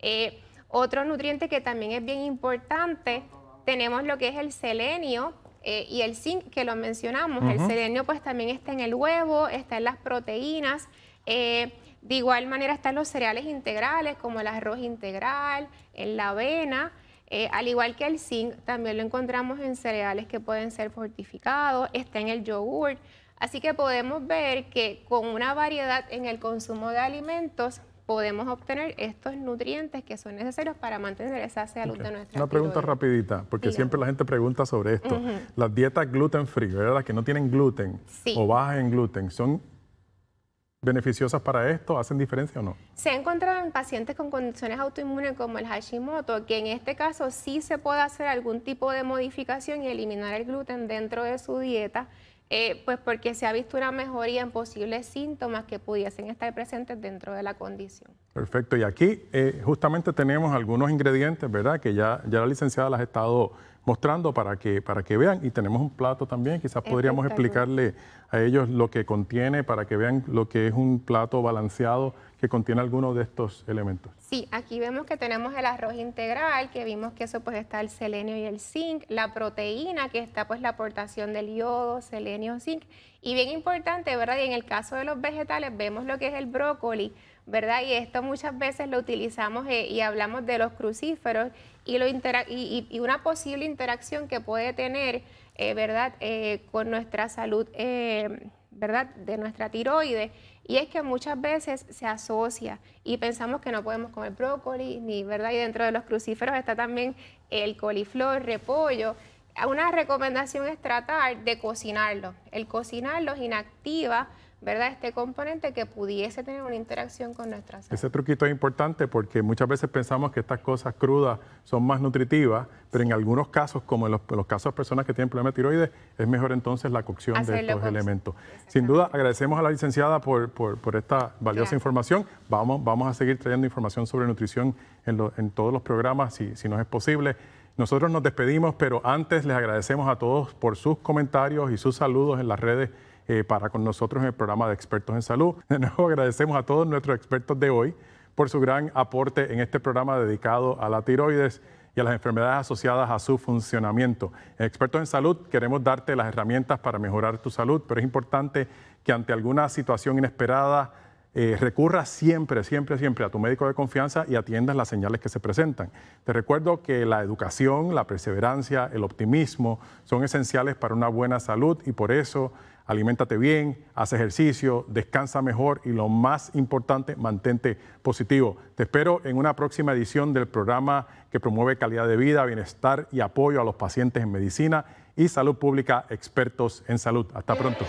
Eh, otro nutriente que también es bien importante, tenemos lo que es el selenio, eh, y el zinc que lo mencionamos, el selenio pues también está en el huevo, está en las proteínas, eh, de igual manera están los cereales integrales como el arroz integral, en la avena, eh, al igual que el zinc, también lo encontramos en cereales que pueden ser fortificados, está en el yogurt. Así que podemos ver que con una variedad en el consumo de alimentos podemos obtener estos nutrientes que son necesarios para mantener esa salud de nuestra Una pregunta rapidita, porque siempre la gente pregunta sobre esto. Las dietas gluten free, ¿verdad? Las que no tienen gluten o bajas en gluten, ¿son beneficiosas para esto? ¿Hacen diferencia o no? Se ha encontrado en pacientes con condiciones autoinmunes como el Hashimoto, que en este caso sí se puede hacer algún tipo de modificación y eliminar el gluten dentro de su dieta, eh, pues porque se ha visto una mejoría en posibles síntomas que pudiesen estar presentes dentro de la condición. Perfecto, y aquí eh, justamente tenemos algunos ingredientes, ¿verdad? Que ya, ya la licenciada las ha estado mostrando para que, para que vean. Y tenemos un plato también, quizás podríamos explicarle a ellos lo que contiene para que vean lo que es un plato balanceado que contiene algunos de estos elementos. Sí, aquí vemos que tenemos el arroz integral, que vimos que eso pues está el selenio y el zinc, la proteína que está pues la aportación del yodo, selenio, zinc. Y bien importante, ¿verdad? Y en el caso de los vegetales vemos lo que es el brócoli, ¿verdad? Y esto muchas veces lo utilizamos eh, y hablamos de los crucíferos y, lo y, una posible interacción que puede tener eh, ¿verdad? Eh, con nuestra salud eh, ¿verdad? de nuestra tiroides. Y es que muchas veces se asocia y pensamos que no podemos comer brócoli, ni verdad, y dentro de los crucíferos está también el coliflor, repollo. Una recomendación es tratar de cocinarlo, El es inactiva ¿verdad? Este componente que pudiese tener una interacción con nuestra salud. Ese truquito es importante porque muchas veces pensamos que estas cosas crudas son más nutritivas, pero en algunos casos, como en los, casos de personas que tienen problemas de tiroides, es mejor entonces la cocción de estos elementos. Sin duda, agradecemos a la licenciada por, esta valiosa información. Vamos, vamos a seguir trayendo información sobre nutrición en, todos los programas, si, si nos es posible. Nosotros nos despedimos, pero antes les agradecemos a todos por sus comentarios y sus saludos en las redes eh, para con nosotros en el programa de expertos en salud. De nuevo agradecemos a todos nuestros expertos de hoy por su gran aporte en este programa dedicado a la tiroides y a las enfermedades asociadas a su funcionamiento. Expertos en salud, queremos darte las herramientas para mejorar tu salud, pero es importante que ante alguna situación inesperada eh, recurra siempre, siempre, siempre a tu médico de confianza y atiendas las señales que se presentan. Te recuerdo que la educación, la perseverancia, el optimismo son esenciales para una buena salud y por eso aliméntate bien, haz ejercicio, descansa mejor y lo más importante, mantente positivo. Te espero en una próxima edición del programa que promueve calidad de vida, bienestar y apoyo a los pacientes en medicina y salud pública, expertos en salud. Hasta pronto.